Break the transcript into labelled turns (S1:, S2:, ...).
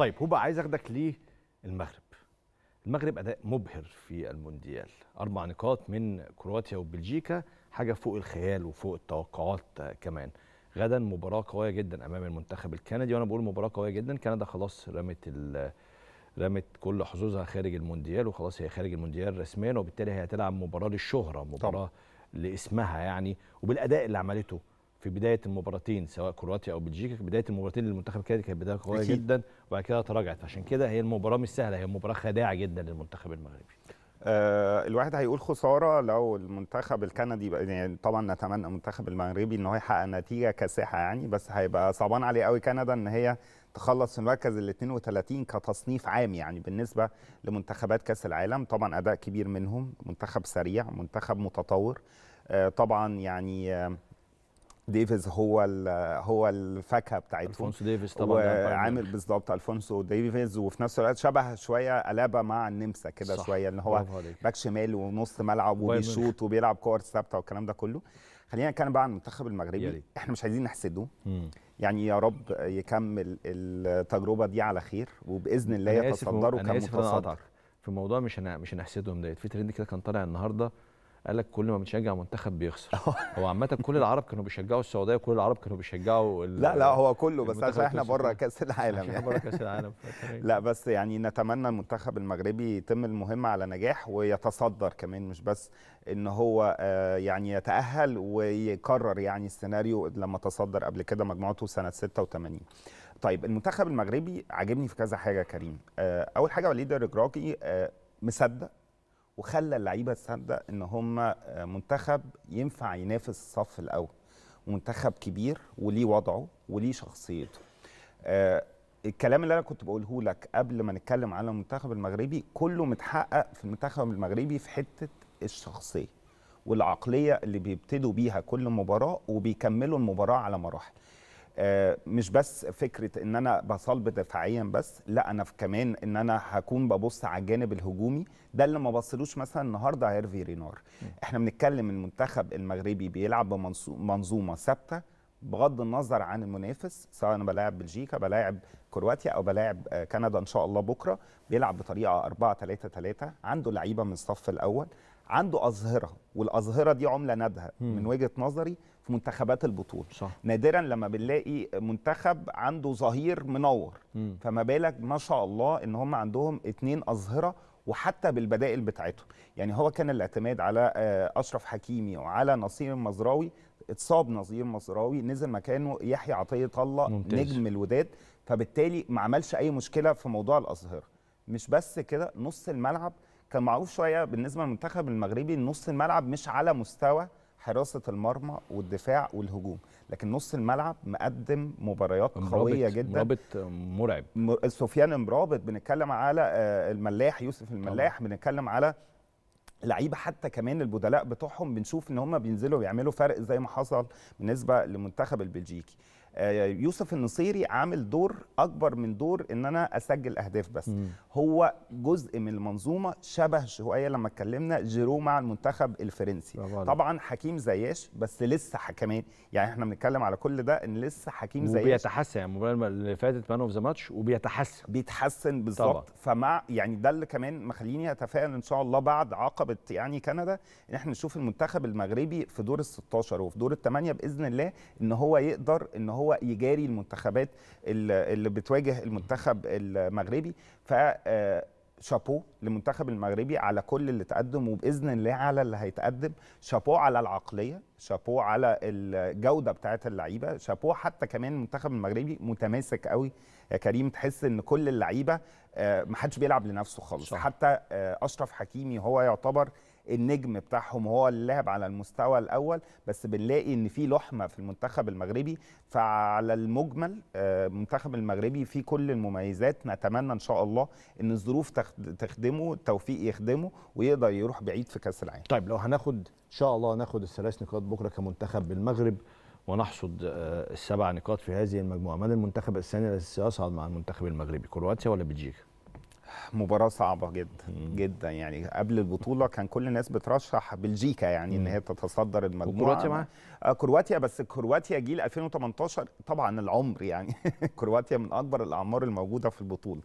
S1: طيب هو بقى عايز اخدك للمغرب المغرب اداء مبهر في المونديال اربع نقاط من كرواتيا وبلجيكا حاجه فوق الخيال وفوق التوقعات كمان غدا مباراه قويه جدا امام المنتخب الكندي وانا بقول مباراه قويه جدا كندا خلاص رمت رمت كل حظوظها خارج المونديال وخلاص هي خارج المونديال رسميا وبالتالي هي هتلعب مباراه للشهره مباراه طبعا. لاسمها يعني وبالاداء اللي عملته في بدايه المباراتين سواء كرواتيا او بلجيكا بدايه المباراتين للمنتخب كانت كانت بدايه قويه جدا وبعد كده تراجعت عشان كده هي المباراه مش سهله هي مباراه خادعه جدا للمنتخب المغربي
S2: آه الواحد هيقول خساره لو المنتخب الكندي يعني طبعا نتمنى المنتخب المغربي ان هو يحقق نتيجه كاسحه يعني بس هيبقى صعبان عليه قوي كندا ان هي تخلص في المركز ال 32 كتصنيف عام يعني بالنسبه لمنتخبات كاس العالم طبعا اداء كبير منهم منتخب سريع منتخب متطور آه طبعا يعني آه ديفيز هو هو الفاكهه بتاعتهم الفونسو ديفيز طبعا وعامل بالظبط الفونسو ديفيز وفي نفس الوقت شبه شويه الابا مع النمسا كده شويه ان هو باك شمال ونص ملعب وبيشوط وبيلعب كور ثابته والكلام ده كله خلينا نتكلم بقى عن المنتخب المغربي يلي. احنا مش عايزين نحسده مم. يعني يا رب يكمل التجربه دي على خير وباذن الله يتصدروا كمتصدر
S1: في موضوع مش مش هنحسدهم ديت في ترند كده كان طالع النهارده قال لك كل ما بنشجع منتخب بيخسر هو عامه كل العرب كانوا بيشجعوا
S2: السعوديه وكل العرب كانوا بيشجعوا لا لا هو كله بس عشان احنا بره كاس العالم احنا يعني. بره كاس العالم لا بس يعني نتمنى المنتخب المغربي يتم المهمه على نجاح ويتصدر كمان مش بس ان هو آه، يعني يتاهل ويكرر يعني السيناريو لما تصدر قبل كده مجموعته سنه 86 طيب المنتخب المغربي عاجبني في كذا حاجه كريم آه، اول حاجه وليد الرجراجي آه، مصدق وخلى اللعيبه تصدق ان هم آه، منتخب ينفع ينافس الصف الاول منتخب كبير وليه وضعه وليه شخصيته آه الكلام اللي انا كنت بقوله لك قبل ما نتكلم على المنتخب المغربي كله متحقق في المنتخب المغربي في حته الشخصيه والعقليه اللي بيبتدوا بيها كل مباراه وبيكملوا المباراه على مراحل آه، مش بس فكره ان انا بصلب دفاعيا بس لا انا في كمان ان انا هكون ببص على الجانب الهجومي ده اللي ما بصلوش مثلا النهارده هيرفي رينار احنا بنتكلم المنتخب المغربي بيلعب بمنظومه ثابته بغض النظر عن المنافس سواء انا بلاعب بلجيكا بلاعب كرواتيا او بلاعب آه، كندا ان شاء الله بكره بيلعب بطريقه 4 3 3 عنده لعيبه من الصف الاول عنده اظهره والاظهره دي عمله نادهه من وجهه نظري منتخبات البطوله صح. نادرا لما بنلاقي منتخب عنده ظهير منور م. فما بالك ما شاء الله ان هم عندهم اتنين اظهره وحتى بالبدائل بتاعتهم يعني هو كان الاعتماد على آه، اشرف حكيمي وعلى نصير المزراوي اتصاب نظير مزراوي نزل مكانه يحيى عطيه الله ممتاز. نجم الوداد فبالتالي ما عملش اي مشكله في موضوع الاظهره مش بس كده نص الملعب كان معروف شويه بالنسبه للمنتخب المغربي نص الملعب مش على مستوى حراسه المرمى والدفاع والهجوم لكن نص الملعب مقدم مباريات قويه جدا مرابط مرعب سفيان مرابط بنتكلم على آه، الملاح يوسف الملاح طبعا. بنتكلم على لعيبه حتى كمان البدلاء بتوعهم بنشوف ان هم بينزلوا بيعملوا فرق زي ما حصل بالنسبه للمنتخب البلجيكي آه، يوسف النصيري عامل دور اكبر من دور ان انا اسجل اهداف بس مم. هو جزء من المنظومه شبه شويه لما اتكلمنا جيرو مع المنتخب الفرنسي طبعا, طبعا حكيم زياش بس لسه حكمان يعني احنا بنتكلم على كل ده ان لسه حكيم زياش وبيتحسن يعني المباراه اللي فاتت مان اوف ذا ماتش وبيتحسن بيتحسن بالظبط فمع يعني ده اللي كمان مخليني اتفائل ان شاء الله بعد عقبه يعني كندا ان احنا نشوف المنتخب المغربي في دور ال 16 وفي دور الثمانيه باذن الله ان هو يقدر ان هو هو يجاري المنتخبات اللي بتواجه المنتخب المغربي ف آه، شابو للمنتخب المغربي على كل اللي تقدم وباذن الله على اللي هيتقدم شابو على العقليه شابو على الجوده بتاعه اللعيبه شابو حتى كمان المنتخب المغربي متماسك قوي يا كريم تحس ان كل اللعيبه آه، محدش بيلعب لنفسه خالص حتى آه، اشرف حكيمي هو يعتبر النجم بتاعهم هو اللي لعب على المستوى الاول بس بنلاقي ان في لحمه في المنتخب المغربي فعلى المجمل آه، المنتخب المغربي فيه كل المميزات نتمنى ان شاء الله ان الظروف تخدمه التوفيق يخدمه ويقدر يروح بعيد في كاس العالم طيب لو هناخد ان شاء الله ناخد الثلاث نقاط بكره كمنتخب المغرب
S1: ونحصد آه، السبع نقاط في هذه المجموعه من المنتخب الثاني الذي سيصعد مع المنتخب المغربي
S2: كرواتيا ولا بلجيكا مباراه صعبه جدا جدا يعني قبل البطوله كان كل الناس بترشح بلجيكا يعني ان هي تتصدر المجموعه كرواتيا معاها آه كرواتيا بس كرواتيا جيل 2018 طبعا العمر يعني كرواتيا من اكبر الاعمار الموجوده في البطوله